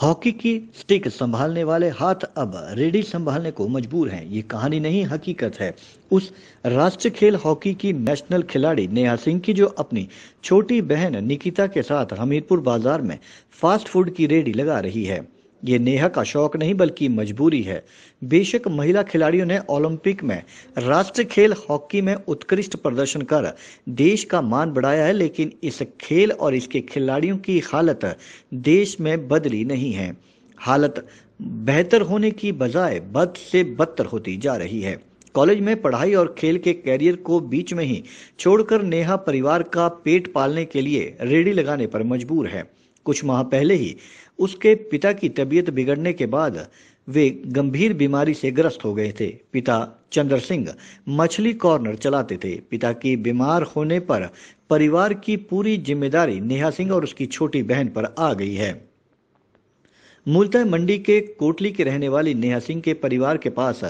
hockey की stick संभालने वाले हाथ अब रेडी संभालने को मजबूर हैं ये कहानी नहीं हकीकत है उस राष्ट्रीय खेल हॉकी की नेशनल खिलाड़ी नेहा सिंह की जो अपनी छोटी बहन निकिता के साथ हमीरपुर बाजार में फास्ट फूड की रेडी लगा रही है ये नेहा का शौक नहीं बल्कि मजबूरी है बेशक महिला खिलाड़ियों ने ओलंपिक में राष्ट्रीय खेल हॉकी में उत्कृष्ट प्रदर्शन कर देश का मान बढ़ाया है लेकिन इस खेल और इसके खिलाड़ियों की हालत देश में बदली नहीं है हालत बेहतर होने की बजाय बद से बदतर होती जा रही है कॉलेज में पढ़ाई और खेल के कैरियर को बीच में ही छोड़कर नेहा परिवार का पेट पालने के लिए रेडी लगाने पर मजबूर है कुछ माह पहले ही उसके पिता की तबीयत बिगड़ने के बाद वे गंभीर बीमारी से ग्रस्त हो गए थे पिता चंद्र सिंह मछली कॉर्नर चलाते थे पिता की बीमार होने पर परिवार की पूरी जिम्मेदारी नेहा सिंह और उसकी छोटी बहन पर आ गई है मूलतः मंडी के कोटली के रहने वाली नेहा सिंह के परिवार के पास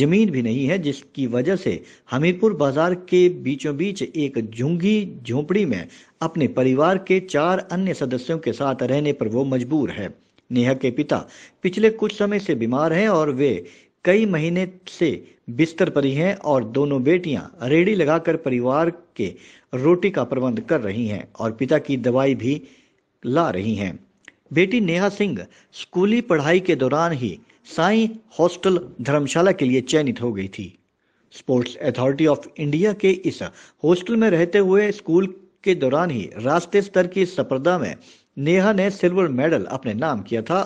जमीन भी नहीं है जिसकी वजह से हमीरपुर बाजार के बीचों बीच एक झुंगी झोपड़ी में अपने परिवार के चार अन्य सदस्यों के साथ रहने पर वो मजबूर है नेहा के पिता पिछले कुछ समय से बीमार हैं और वे कई महीने से बिस्तर पर ही हैं और दोनों बेटियां रेडी लगाकर परिवार के रोटी का प्रबंध कर रही हैं और पिता की दवाई भी ला रही हैं बेटी नेहा सिंह स्कूली पढ़ाई के दौरान ही साई हॉस्टल धर्मशाला के लिए चयनित हो गई थी स्पोर्ट्स अथॉरिटी ऑफ इंडिया के इस हॉस्टल में रहते हुए स्कूल के दौरान ही राष्ट्रीय स्तर की स्पर्धा में नेहा ने सिल्वर मेडल अपने नाम किया था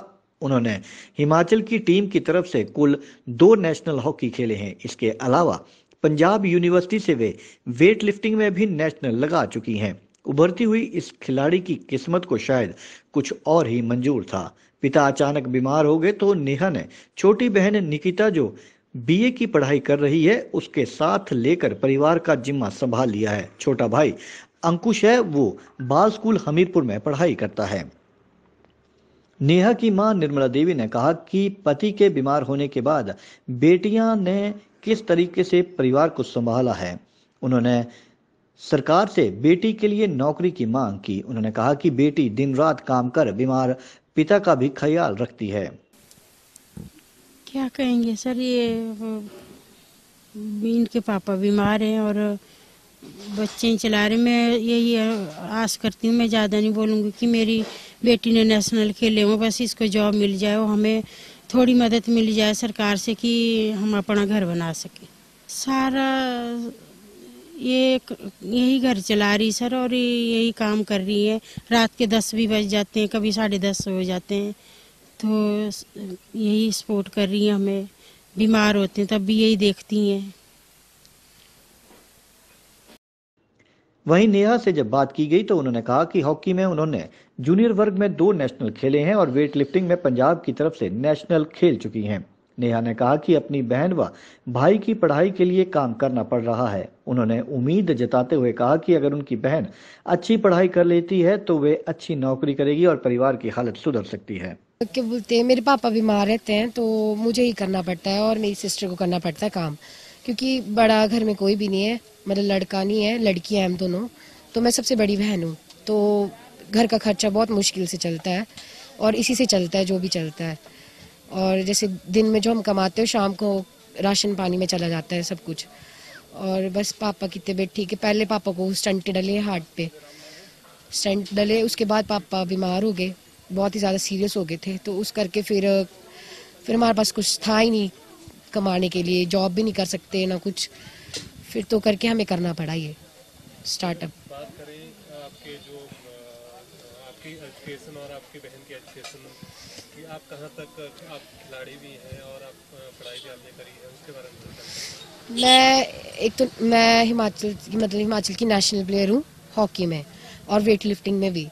उन्होंने हिमाचल की टीम की तरफ से कुल दो नेशनल हॉकी खेले हैं इसके अलावा पंजाब यूनिवर्सिटी से वे वेट लिफ्टिंग में भी नेशनल लगा चुकी हैं उभरती हुई इस खिलाड़ी की किस्मत को शायद कुछ और ही मंजूर था पिता अचानक बीमार हो गए तो नेहा ने छोटी बहन निकिता जो बीए की पढ़ाई कर रही है उसके साथ लेकर परिवार का जिम्मा संभाल लिया है छोटा भाई अंकुश है वो बाल स्कूल हमीरपुर में पढ़ाई करता है नेहा की मां निर्मला देवी ने कहा कि पति के बीमार होने के बाद बेटियां ने किस तरीके से परिवार को संभाला है उन्होंने सरकार से बेटी के लिए नौकरी की मांग की उन्होंने कहा कि बेटी दिन रात काम कर बीमार पिता का भी ख्याल रखती है क्या कहेंगे सर ये इनके पापा बीमार हैं और बच्चे चला रहे मैं यही आस करती हूँ मैं ज़्यादा नहीं बोलूँगी कि मेरी बेटी ने नेशनल खेले हो बस इसको जॉब मिल जाए और हमें थोड़ी मदद मिल जाए सरकार से कि हम अपना घर बना सकें सारा ये यही घर चला रही सर और यही काम कर रही है रात के दस भी बज जाते हैं कभी साढ़े दस हो जाते हैं तो यही सपोर्ट कर रही है हमें बीमार होते हैं तब भी यही देखती हैं वहीं नेहा से जब बात की गई तो उन्होंने कहा कि हॉकी में उन्होंने जूनियर वर्ग में दो नेशनल खेले हैं और वेट लिफ्टिंग में पंजाब की तरफ से नेशनल खेल चुकी हैं नेहा ने कहा कि अपनी बहन व भाई की पढ़ाई के लिए काम करना पड़ रहा है उन्होंने उम्मीद जताते हुए कहा कि अगर उनकी बहन अच्छी पढ़ाई कर लेती है तो वे अच्छी नौकरी करेगी और परिवार की हालत सुधर सकती है क्या बोलते हैं मेरे पापा बीमार रहते हैं तो मुझे ही करना पड़ता है और मेरी सिस्टर को करना पड़ता है काम क्योंकि बड़ा घर में कोई भी नहीं है मतलब लड़का नहीं है लड़की है हम दोनों तो मैं सबसे बड़ी बहन हूँ तो घर का खर्चा बहुत मुश्किल से चलता है और इसी से चलता है जो भी चलता है और जैसे दिन में जो हम कमाते हो शाम को राशन पानी में चला जाता है सब कुछ और बस पापा की तबीयत ठीक है पहले पापा को स्टंट डले हार्ट पे स्टंट डले उसके बाद पापा बीमार हो गए बहुत ही ज़्यादा सीरियस हो गए थे तो उस करके फिर फिर हमारे पास कुछ था ही नहीं कमाने के लिए जॉब भी नहीं कर सकते ना कुछ फिर तो करके हमें करना पड़ा ये स्टार्टअप आपके जो आपकी और आपकी बहन की कि आप कहाँ तक आप खिलाड़ी भी हैं और आप पढ़ाई भी आपने करी है उसके बारे में मैं एक तो मैं हिमाचल की मतलब हिमाचल की नेशनल प्लेयर हूँ हॉकी में और वेट लिफ्टिंग में भी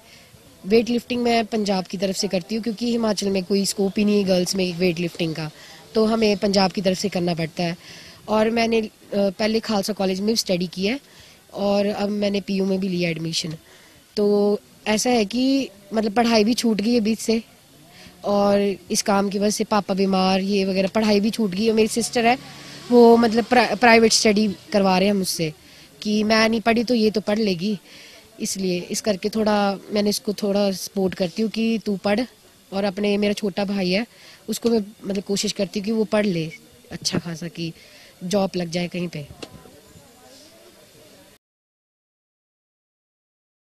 वेट लिफ्टिंग मैं पंजाब की तरफ से करती हूँ क्योंकि हिमाचल में कोई स्कोप ही नहीं है गर्ल्स में वेट लिफ्टिंग का तो हमें पंजाब की तरफ से करना पड़ता है और मैंने पहले खालसा कॉलेज में स्टडी किया है और अब मैंने पीयू में भी लिया एडमिशन तो ऐसा है कि मतलब पढ़ाई भी छूट गई है बीच से और इस काम की वजह से पापा बीमार ये वगैरह पढ़ाई भी छूट गई और मेरी सिस्टर है वो मतलब प्रा, प्राइवेट स्टडी करवा रहे हैं मुझसे कि मैं नहीं पढ़ी तो ये तो पढ़ लेगी इसलिए इस करके थोड़ा मैंने इसको थोड़ा सपोर्ट करती हूँ कि तू पढ़ और अपने मेरा छोटा भाई है उसको मैं मतलब कोशिश करती हूँ कि वो पढ़ ले अच्छा खासा कि जॉब लग जाए कहीं पर